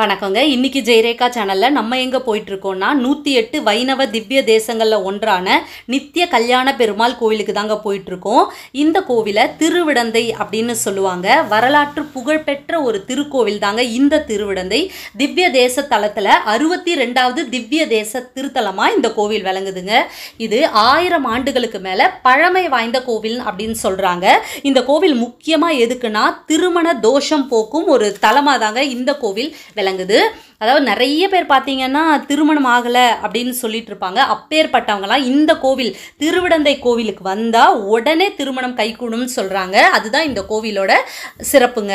வணக்கங்க இன்னைக்கு ஜெயரேகா சேனலில் நம்ம எங்கே இருக்கோம்னா நூற்றி எட்டு வைணவ திவ்ய தேசங்களில் ஒன்றான நித்திய கல்யாண பெருமாள் கோவிலுக்கு தாங்க போயிட்டுருக்கோம் இந்த கோவிலை திருவிடந்தை அப்படின்னு சொல்லுவாங்க வரலாற்று புகழ்பெற்ற ஒரு திருக்கோவில் தாங்க இந்த திருவிடந்தை திவ்ய தேச தலத்தில் அறுபத்தி ரெண்டாவது திவ்ய தேச திருத்தலமாக இந்த கோவில் விளங்குதுங்க இது ஆயிரம் ஆண்டுகளுக்கு மேலே பழமை வாய்ந்த கோவில் அப்படின்னு சொல்கிறாங்க இந்த கோவில் முக்கியமாக எதுக்குன்னா திருமண தோஷம் போக்கும் ஒரு தலமாக தாங்க இந்த கோவில் விளங்க விளங்குது அதாவது நிறைய பேர் பார்த்தீங்கன்னா திருமணம் ஆகலை அப்படின்னு சொல்லிட்டு இருப்பாங்க அப்பேற்பட்டவங்களாம் இந்த கோவில் திருவிடந்தை கோவிலுக்கு வந்தால் உடனே திருமணம் கைகூடும்னு சொல்கிறாங்க அதுதான் இந்த கோவிலோட சிறப்புங்க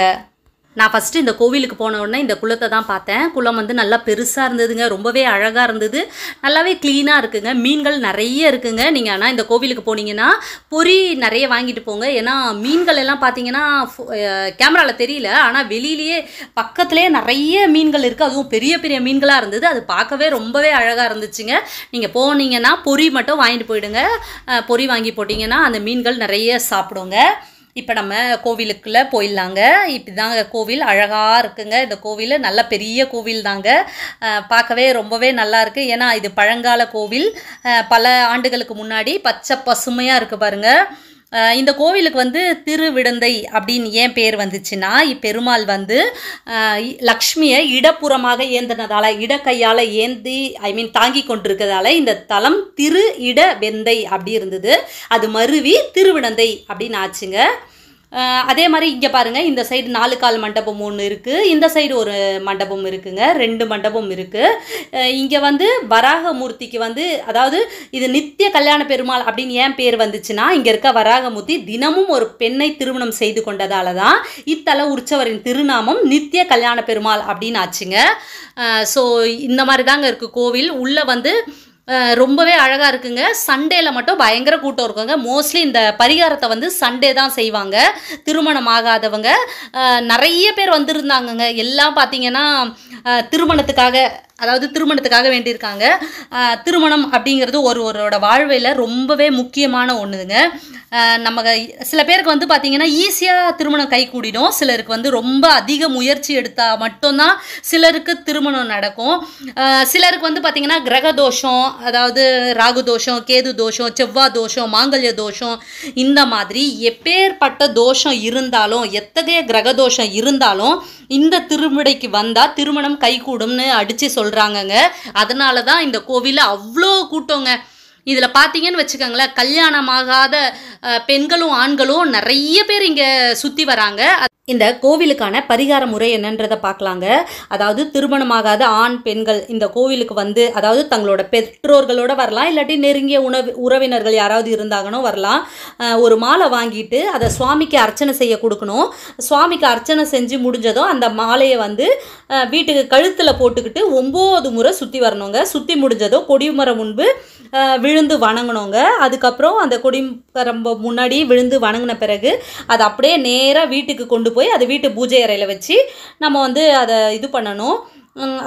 நான் ஃபஸ்ட்டு இந்த கோவிலுக்கு போன உடனே இந்த குளத்தை தான் பார்த்தேன் குளம் வந்து நல்லா பெருசாக இருந்ததுங்க ரொம்பவே அழகாக இருந்தது நல்லாவே க்ளீனாக இருக்குங்க மீன்கள் நிறைய இருக்குங்க நீங்கள் ஆனால் இந்த கோவிலுக்கு போனீங்கன்னா பொறி நிறைய வாங்கிட்டு போங்க ஏன்னா மீன்கள் எல்லாம் பார்த்தீங்கன்னா கேமராவில் தெரியல ஆனால் வெளியிலேயே பக்கத்துலேயே நிறைய மீன்கள் இருக்குது அதுவும் பெரிய பெரிய மீன்களாக இருந்தது அது பார்க்கவே ரொம்பவே அழகாக இருந்துச்சுங்க நீங்கள் போனீங்கன்னா பொறி மட்டும் வாங்கிட்டு போயிடுங்க பொறி வாங்கி போட்டிங்கன்னா அந்த மீன்கள் நிறைய சாப்பிடுங்க இப்போ நம்ம கோவிலுக்குள்ளே போயிடலாங்க இப்படி தாங்க கோவில் அழகாக இருக்குங்க இந்த கோவில் நல்ல பெரிய கோவில் தாங்க பார்க்கவே ரொம்பவே நல்லா இருக்குது ஏன்னா இது பழங்கால கோவில் பல ஆண்டுகளுக்கு முன்னாடி பச்சை பசுமையாக இருக்குது பாருங்கள் இந்த கோவிலுக்கு வந்து திருவிடந்தை அப்படின்னு ஏன் பேர் வந்துச்சுன்னா இப்பெருமாள் வந்து லக்ஷ்மியை இடப்புறமாக ஏந்தினதால் இடக்கையால் ஏந்தி ஐ மீன் தாங்கி கொண்டிருக்கிறதால இந்த தலம் திரு இட வெந்தை அப்படி இருந்தது அது மருவி திருவிடந்தை அப்படின்னு ஆச்சுங்க அதே மாதிரி இங்கே பாருங்கள் இந்த சைடு நாலு கால் மண்டபம் ஒன்று இருக்குது இந்த சைடு ஒரு மண்டபம் இருக்குங்க ரெண்டு மண்டபம் இருக்குது இங்கே வந்து வராக மூர்த்திக்கு வந்து அதாவது இது நித்திய கல்யாண பெருமாள் அப்படின்னு ஏன் பேர் வந்துச்சுன்னா இங்கே இருக்க வராகமூர்த்தி தினமும் ஒரு பெண்ணை திருமணம் செய்து கொண்டதால தான் இத்தல உற்சவரின் திருநாமம் நித்திய கல்யாண பெருமாள் அப்படின்னு ஆச்சுங்க ஸோ இந்த மாதிரி தாங்க இருக்குது கோவில் உள்ளே வந்து ரொம்பவே அழகாக இருக்குங்க சண்டேல மட்டும் பயங்கர கூட்டம் இருக்குங்க மோஸ்ட்லி இந்த பரிகாரத்தை வந்து சண்டே தான் செய்வாங்க திருமணம் ஆகாதவங்க நிறைய பேர் வந்திருந்தாங்கங்க எல்லாம் பார்த்தீங்கன்னா திருமணத்துக்காக அதாவது திருமணத்துக்காக வேண்டியிருக்காங்க திருமணம் அப்படிங்கிறது ஒருவரோட வாழ்வையில் ரொம்பவே முக்கியமான ஒன்றுதுங்க நம்ம சில பேருக்கு வந்து பார்த்திங்கன்னா ஈஸியாக திருமணம் கை கூடிடும் சிலருக்கு வந்து ரொம்ப அதிக முயற்சி எடுத்தால் மட்டும்தான் சிலருக்கு திருமணம் நடக்கும் சிலருக்கு வந்து பார்த்திங்கன்னா கிரக தோஷம் அதாவது ராகு தோஷம் கேது தோஷம் செவ்வாய் தோஷம் மாங்கல்ய தோஷம் இந்த மாதிரி எப்பேற்பட்ட தோஷம் இருந்தாலும் எத்தகைய கிரக தோஷம் இருந்தாலும் இந்த திருமுடைக்கு வந்தால் திருமணம் கைகூடும்னு அடித்து சொல் சொல்கிறாங்கங்க அதனால தான் இந்த கோவிலில் அவ்வளோ கூட்டங்க இதில் பார்த்தீங்கன்னு வச்சுக்கோங்களேன் கல்யாணமாகாத பெண்களும் ஆண்களும் நிறைய பேர் இங்கே சுற்றி வராங்க இந்த கோவிலுக்கான பரிகார முறை என்னன்றதை பார்க்கலாங்க அதாவது திருமணமாகாத ஆண் பெண்கள் இந்த கோவிலுக்கு வந்து அதாவது தங்களோட பெற்றோர்களோட வரலாம் இல்லாட்டி நெருங்கிய உணவு உறவினர்கள் யாராவது இருந்தாங்கனோ வரலாம் ஒரு மாலை வாங்கிட்டு அதை சுவாமிக்கு அர்ச்சனை செய்ய கொடுக்கணும் சுவாமிக்கு அர்ச்சனை செஞ்சு முடிஞ்சதும் அந்த மாலையை வந்து வீட்டுக்கு கழுத்தில் போட்டுக்கிட்டு ஒம்பது முறை சுற்றி வரணுங்க சுற்றி முடிஞ்சதும் கொடிமரம் முன்பு விழுந்து வணங்கினோங்க அதுக்கப்புறம் அந்த கொடிக்கரம்ப முன்னாடி விழுந்து வணங்கின பிறகு அதை அப்படியே நேராக வீட்டுக்கு கொண்டு போய் அதை வீட்டு பூஜை அறையில் வச்சு நம்ம வந்து அதை இது பண்ணணும்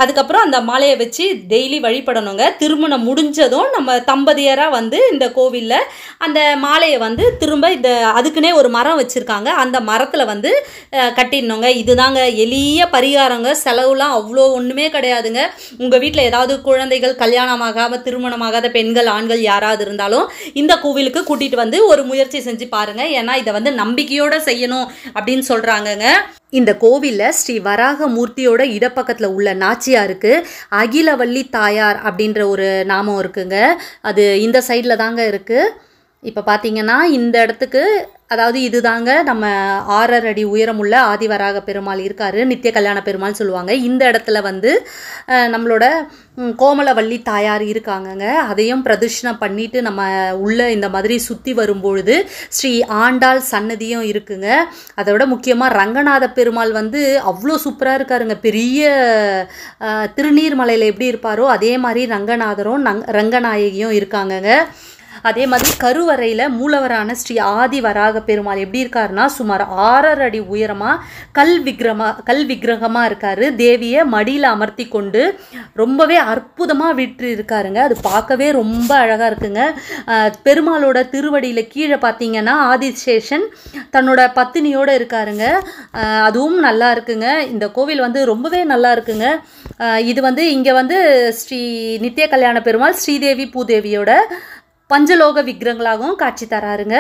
அதுக்கப்புறம் அந்த மாலையை வச்சு டெய்லி வழிபடணுங்க திருமணம் முடிஞ்சதும் நம்ம தம்பதியராக வந்து இந்த கோவிலில் அந்த மாலையை வந்து திரும்ப இந்த அதுக்குன்னே ஒரு மரம் வச்சுருக்காங்க அந்த மரத்தில் வந்து கட்டிடணுங்க இதுதாங்க எளிய பரிகாரங்க செலவுலாம் அவ்வளோ ஒன்றுமே கிடையாதுங்க உங்கள் வீட்டில் ஏதாவது குழந்தைகள் கல்யாணமாகாமல் திருமணமாகாத பெண்கள் ஆண்கள் யாராவது இருந்தாலும் இந்த கோவிலுக்கு கூட்டிகிட்டு வந்து ஒரு முயற்சி செஞ்சு பாருங்கள் ஏன்னா இதை வந்து நம்பிக்கையோடு செய்யணும் அப்படின்னு சொல்கிறாங்கங்க இந்த கோவிலில் ஸ்ரீ வராக மூர்த்தியோட இடப்பக்கத்தில் உள்ள நாச்சியாருக்கு அகிலவள்ளி தாயார் அப்படின்ற ஒரு நாமம் இருக்குங்க அது இந்த சைடில் தாங்க இருக்குது இப்போ பார்த்தீங்கன்னா இந்த இடத்துக்கு அதாவது இதுதாங்க நம்ம ஆறரை அடி உயரமுள்ள ஆதிவராக பெருமாள் இருக்காரு நித்திய கல்யாண பெருமாள் சொல்லுவாங்க இந்த இடத்துல வந்து நம்மளோட கோமலவள்ளி தாயார் இருக்காங்கங்க அதையும் பிரதிஷ்ணம் பண்ணிட்டு நம்ம உள்ள இந்த மாதிரி சுற்றி வரும்பொழுது ஸ்ரீ ஆண்டாள் சன்னதியும் இருக்குங்க அதோட முக்கியமாக ரங்கநாத பெருமாள் வந்து அவ்வளோ சூப்பராக இருக்காருங்க பெரிய திருநீர்மலையில் எப்படி இருப்பாரோ அதே மாதிரி ரங்கநாதரும் நங் ரங்கநாயகியும் இருக்காங்கங்க அதே மாதிரி கருவறையில் மூலவரான ஸ்ரீ ஆதி வராக பெருமாள் எப்படி இருக்காருன்னா சுமார் ஆறரை அடி உயரமாக கல் விக்கிரமா கல் விக்கிரகமாக இருக்கார் தேவியை மடியில் அமர்த்தி கொண்டு ரொம்பவே அற்புதமாக விற்று இருக்காருங்க அது பார்க்கவே ரொம்ப அழகாக இருக்குங்க பெருமாளோட திருவடியில் கீழே பார்த்தீங்கன்னா ஆதிசேஷன் தன்னோட பத்தினியோடு இருக்காருங்க அதுவும் நல்லா இருக்குங்க இந்த கோவில் வந்து ரொம்பவே நல்லா இருக்குங்க இது வந்து இங்கே வந்து ஸ்ரீ நித்திய கல்யாண பெருமாள் ஸ்ரீதேவி பூதேவியோட பஞ்சலோக விக்கிரங்களாகவும் காட்சி தராருங்க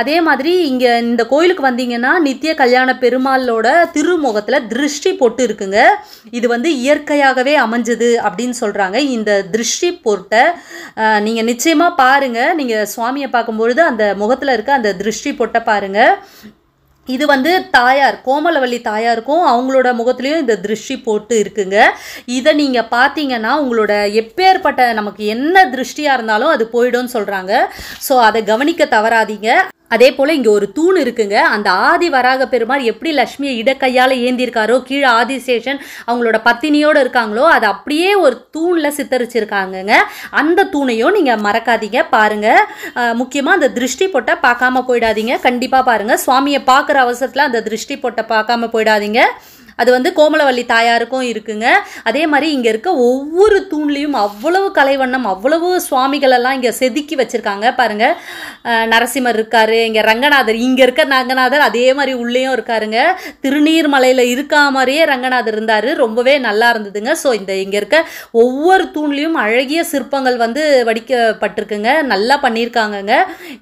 அதே மாதிரி இங்கே இந்த கோயிலுக்கு வந்தீங்கன்னா நித்திய கல்யாண பெருமாளோட திருமுகத்தில் திருஷ்டி பொட்டு இருக்குங்க இது வந்து இயற்கையாகவே அமைஞ்சது அப்படின்னு சொல்கிறாங்க இந்த திருஷ்டி பொட்டை நீங்கள் நிச்சயமாக பாருங்கள் நீங்கள் சுவாமியை பார்க்கும்பொழுது அந்த முகத்தில் இருக்க அந்த திருஷ்டி பொட்டை பாருங்கள் இது வந்து தாயார் கோமலவள்ளி தாயாருக்கும் அவங்களோட முகத்துலேயும் இந்த திருஷ்டி போட்டு இருக்குங்க இதை நீங்கள் பார்த்தீங்கன்னா உங்களோட எப்பேற்பட்ட நமக்கு என்ன திருஷ்டியாக இருந்தாலும் அது போயிடும்னு சொல்கிறாங்க ஸோ அதை கவனிக்க தவறாதீங்க அதே போல் இங்கே ஒரு தூண் இருக்குங்க அந்த ஆதி வராக பெருமாள் எப்படி லக்ஷ்மியை இடக்கையால் ஏந்திருக்காரோ கீழே ஆதிசேஷன் அவங்களோட பத்தினியோடு இருக்காங்களோ அதை அப்படியே ஒரு தூணில் சித்தரிச்சிருக்காங்கங்க அந்த தூணையும் நீங்கள் மறக்காதீங்க பாருங்கள் முக்கியமாக அந்த திருஷ்டி பொட்டை பார்க்காம போயிடாதீங்க கண்டிப்பாக பாருங்கள் சுவாமியை பார்க்குற அவசரத்தில் அந்த திருஷ்டி பொட்டை பார்க்காம போயிடாதீங்க அது வந்து கோமலவள்ளி தாயாருக்கும் இருக்குங்க அதே மாதிரி இங்கே இருக்க ஒவ்வொரு தூண்லேயும் அவ்வளவு கலைவண்ணம் அவ்வளவு சுவாமிகளெல்லாம் இங்கே செதுக்கி வச்சுருக்காங்க பாருங்கள் நரசிம்மர் இருக்கார் இங்கே ரங்கநாதர் இங்கே இருக்க ரங்கநாதர் அதே மாதிரி உள்ளேயும் இருக்காருங்க திருநீர்மலையில் இருக்கா மாதிரியே ரங்கநாதர் இருந்தார் ரொம்பவே நல்லா இருந்ததுங்க ஸோ இந்த இங்கே இருக்க ஒவ்வொரு தூண்லேயும் அழகிய சிற்பங்கள் வந்து வடிக்கப்பட்டிருக்குங்க நல்லா பண்ணியிருக்காங்கங்க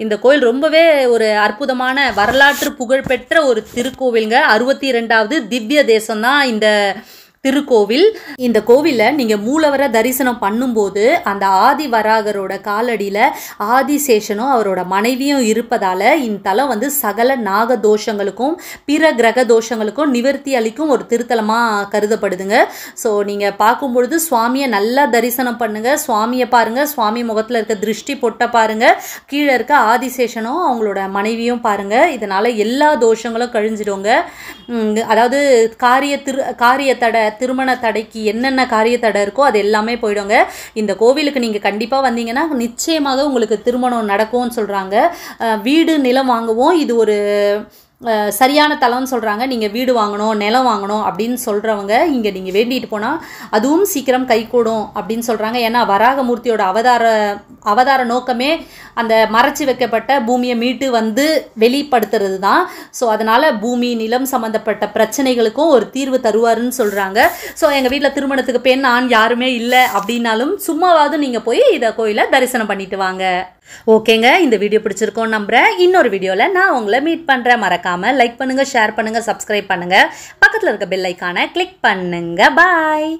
இந்த கோயில் ரொம்பவே ஒரு அற்புதமான வரலாற்று புகழ்பெற்ற ஒரு திருக்கோவிலுங்க அறுபத்தி இரண்டாவது திவ்ய தேசம் வருஷம்தான் இந்த திருக்கோவில் இந்த கோவிலை நீங்கள் மூலவரை தரிசனம் பண்ணும்போது அந்த ஆதி வராகரோட காலடியில் ஆதிசேஷனும் அவரோட மனைவியும் இருப்பதால் இந்த தலம் வந்து சகல நாக தோஷங்களுக்கும் பிற கிரக தோஷங்களுக்கும் நிவர்த்தி அளிக்கும் ஒரு திருத்தலமாக கருதப்படுதுங்க ஸோ நீங்கள் பார்க்கும் பொழுது சுவாமியை நல்லா தரிசனம் பண்ணுங்கள் சுவாமியை பாருங்கள் சுவாமி முகத்தில் இருக்க திருஷ்டி பொட்ட பாருங்கள் கீழே இருக்க ஆதிசேஷனும் அவங்களோட மனைவியும் பாருங்கள் இதனால் எல்லா தோஷங்களும் கழிஞ்சிடுங்க அதாவது காரிய திரு காரிய தட திருமண தடைக்கு என்னென்ன காரிய தடை இருக்கோ அது எல்லாமே போயிடுங்க இந்த கோவிலுக்கு நீங்கள் கண்டிப்பாக வந்தீங்கன்னா நிச்சயமாக உங்களுக்கு திருமணம் நடக்கும்னு சொல்கிறாங்க வீடு நிலம் வாங்குவோம் இது ஒரு சரியான தலம்னு சொல்கிறாங்க நீங்கள் வீடு வாங்கணும் நிலம் வாங்கணும் அப்படின்னு சொல்கிறவங்க இங்கே நீங்கள் வேண்டிட்டு போனால் அதுவும் சீக்கிரம் கைகூடும் அப்படின்னு சொல்கிறாங்க ஏன்னா வராகமூர்த்தியோட அவதார அவதார நோக்கமே அந்த மறைச்சி வைக்கப்பட்ட பூமியை மீட்டு வந்து வெளிப்படுத்துறது தான் ஸோ அதனால் பூமி நிலம் சம்மந்தப்பட்ட பிரச்சனைகளுக்கும் ஒரு தீர்வு தருவாருன்னு சொல்கிறாங்க ஸோ எங்கள் வீட்டில் திருமணத்துக்கு பெண் ஆண் யாருமே இல்லை அப்படின்னாலும் சும்மாவாவது நீங்கள் போய் இதை கோயிலை தரிசனம் பண்ணிட்டு வாங்க ஓகேங்க இந்த வீடியோ பிடிச்சிருக்கோம் நம்புகிறேன் இன்னொரு வீடியோவில் நான் உங்களை மீட் பண்ணுறேன் மறக்காமல் லைக் பண்ணுங்கள் ஷேர் பண்ணுங்கள் சப்ஸ்கிரைப் பண்ணுங்கள் பக்கத்தில் இருக்க பெல் ஐக்கானை கிளிக் பண்ணுங்கள் பாய்